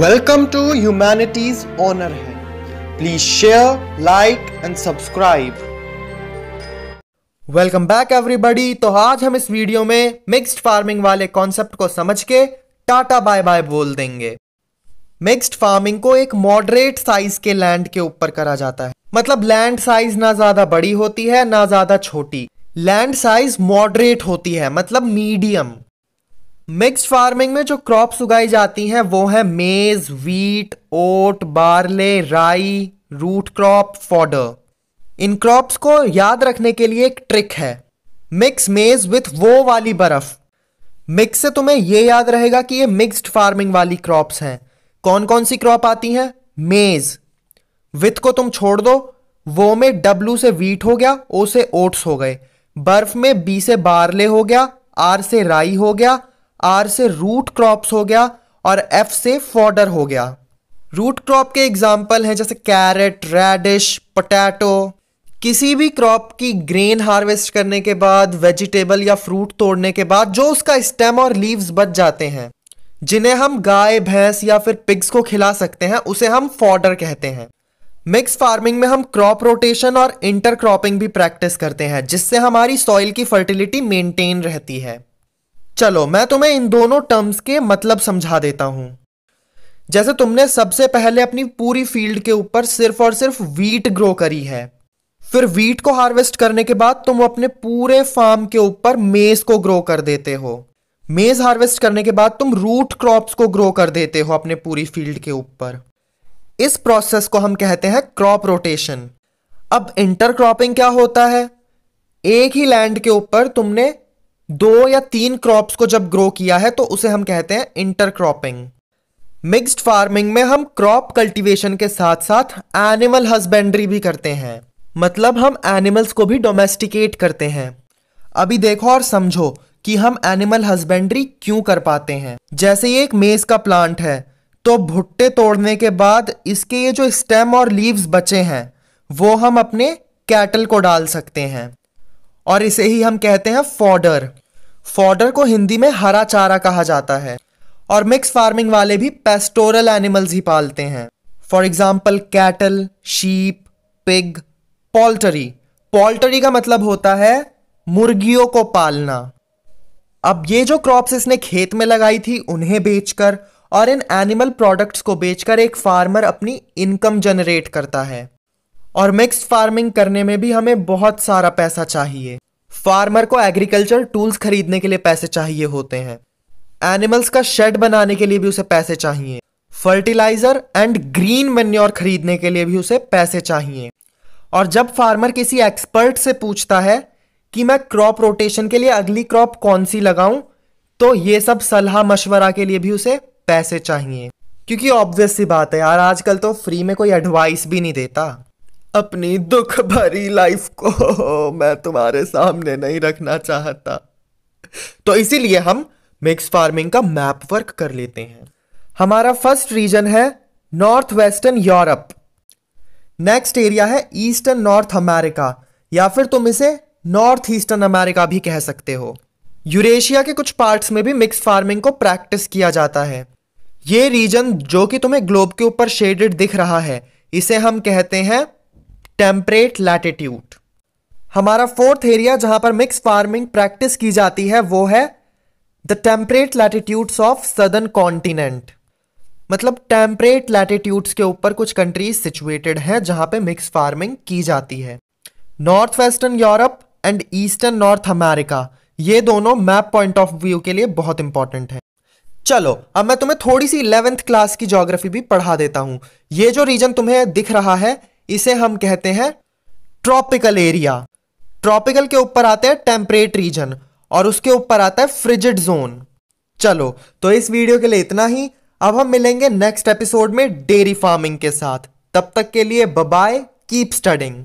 welcome to humanities honour है please share like and subscribe welcome back everybody तो आज हम इस वीडियो में मिक्स्ड फार्मिंग वाले कॉन्सेप्ट को समझ के टाटा बाय बाय बोल देंगे मिक्स्ड फार्मिंग को एक मॉडरेट साइज के लैंड के ऊपर करा जाता है मतलब लैंड साइज ना ज्यादा बड़ी होती है ना ज्यादा छोटी लैंड साइज मॉडरेट होती है मतलब मीडियम मिक्स फार्मिंग में जो क्रॉप्स उगाई जाती हैं वो है maize wheat oat barley rye root crop fodder इन क्रॉप्स को याद रखने के लिए एक ट्रिक है मिक्स मेज विथ वो वाली बर्फ मिक्स से तुम्हें ये याद रहेगा कि ये मिक्स्ड फार्मिंग वाली क्रॉप्स हैं कौन कौन सी क्रॉप आती हैं मेज विथ को तुम छोड़ दो वो में डब्लू से वीट हो गया ओ से ओट्स हो गए बर्फ में बी से बारले हो गया आर से राई हो गया आर से रूट क्रॉप्स हो गया और एफ से फॉर्डर हो गया रूट क्रॉप के एग्जाम्पल हैं जैसे कैरेट रेडिश पोटैटो किसी भी क्रॉप की ग्रेन हार्वेस्ट करने के बाद वेजिटेबल या फ्रूट तोड़ने के बाद जो उसका स्टेम और लीव्स बच जाते हैं जिन्हें हम गाय भैंस या फिर पिग्स को खिला सकते हैं उसे हम फॉर्डर कहते हैं मिक्स फार्मिंग में हम क्रॉप रोटेशन और इंटर क्रॉपिंग भी प्रैक्टिस करते हैं जिससे हमारी सॉइल की फर्टिलिटी मेंटेन रहती है चलो मैं तुम्हें इन दोनों टर्म्स के मतलब समझा देता हूं जैसे तुमने सबसे पहले अपनी पूरी फील्ड के ऊपर सिर्फ और सिर्फ वीट ग्रो करी है फिर वीट को हार्वेस्ट करने के बाद तुम अपने पूरे फार्म के ऊपर मेज को ग्रो कर देते हो मेज हार्वेस्ट करने के बाद तुम रूट क्रॉप्स को ग्रो कर देते हो अपने पूरी फील्ड के ऊपर इस प्रोसेस को हम कहते हैं क्रॉप रोटेशन अब इंटर क्रॉपिंग क्या होता है एक ही लैंड के ऊपर तुमने दो या तीन क्रॉप्स को जब ग्रो किया है तो उसे हम कहते हैं इंटरक्रॉपिंग मिक्स्ड फार्मिंग में हम क्रॉप कल्टीवेशन के साथ साथ एनिमल हस्बेंड्री भी करते हैं मतलब हम एनिमल्स को भी डोमेस्टिकेट करते हैं अभी देखो और समझो कि हम एनिमल हस्बेंड्री क्यों कर पाते हैं जैसे ये एक मेज का प्लांट है तो भुट्टे तोड़ने के बाद इसके ये जो स्टेम और लीव्स बचे हैं वो हम अपने कैटल को डाल सकते हैं और इसे ही हम कहते हैं फॉर्डर फॉर्डर को हिंदी में हरा चारा कहा जाता है और मिक्स फार्मिंग वाले भी पेस्टोरल एनिमल्स ही पालते हैं for example cattle sheep pig poultry poultry का मतलब होता है मुर्गियों को पालना अब ये जो क्रॉप्स इसने खेत में लगाई थी उन्हें बेचकर और इन एनिमल प्रोडक्ट्स को बेचकर एक फार्मर अपनी इनकम जनरेट करता है और मिक्स फार्मिंग करने में भी हमें बहुत सारा पैसा चाहिए फार्मर को एग्रीकल्चर टूल्स खरीदने के लिए पैसे चाहिए होते हैं एनिमल्स का शेड बनाने के लिए भी उसे पैसे चाहिए फर्टिलाइजर एंड ग्रीन मेन्योर खरीदने के लिए भी उसे पैसे चाहिए और जब फार्मर किसी एक्सपर्ट से पूछता है कि मैं क्रॉप रोटेशन के लिए अगली क्रॉप कौन सी लगाऊं तो ये सब सलाह मशवरा के लिए भी उसे पैसे चाहिए क्योंकि ऑब्वियस सी बात है यार आजकल तो फ्री में कोई एडवाइस भी नहीं देता अपनी दुख भरी लाइफ को मैं तुम्हारे सामने नहीं रखना चाहता तो इसीलिए हम मिक्स फार्मिंग का मैप वर्क कर लेते हैं हमारा फर्स्ट रीजन है north western Europe next area है ईस्टर्न नॉर्थ अमेरिका या फिर तुम इसे नॉर्थ ईस्टर्न अमेरिका भी कह सकते हो यूरेशिया के कुछ पार्ट्स में भी मिक्स फार्मिंग को प्रैक्टिस किया जाता है ये रीजन जो कि तुम्हें ग्लोब के ऊपर शेडेड दिख रहा है इसे हम कहते हैं टेम्परेट लैटिट्यूड हमारा फोर्थ एरिया जहां पर मिक्स फार्मिंग प्रैक्टिस की जाती है वो है the temperate latitudes of southern continent मतलब टेम्परेट लैटिट्यूड्स के ऊपर कुछ कंट्रीज सिचुएटेड हैं जहां पे मिक्स फार्मिंग की जाती है north western Europe and eastern North America ये दोनों मैप पॉइंट ऑफ व्यू के लिए बहुत इंपॉर्टेंट है चलो अब मैं तुम्हें थोड़ी सी इलेवेंथ क्लास की ज्योग्राफी भी पढ़ा देता हूं ये जो रीजन तुम्हें दिख रहा है इसे हम कहते हैं ट्रॉपिकल एरिया ट्रॉपिकल के ऊपर आते हैं टेम्परेट रीजन और उसके ऊपर आता है फ्रिजिड जोन चलो तो इस वीडियो के लिए इतना ही अब हम मिलेंगे नेक्स्ट एपिसोड में डेयरी फार्मिंग के साथ तब तक के लिए बाय कीप स्टडिंग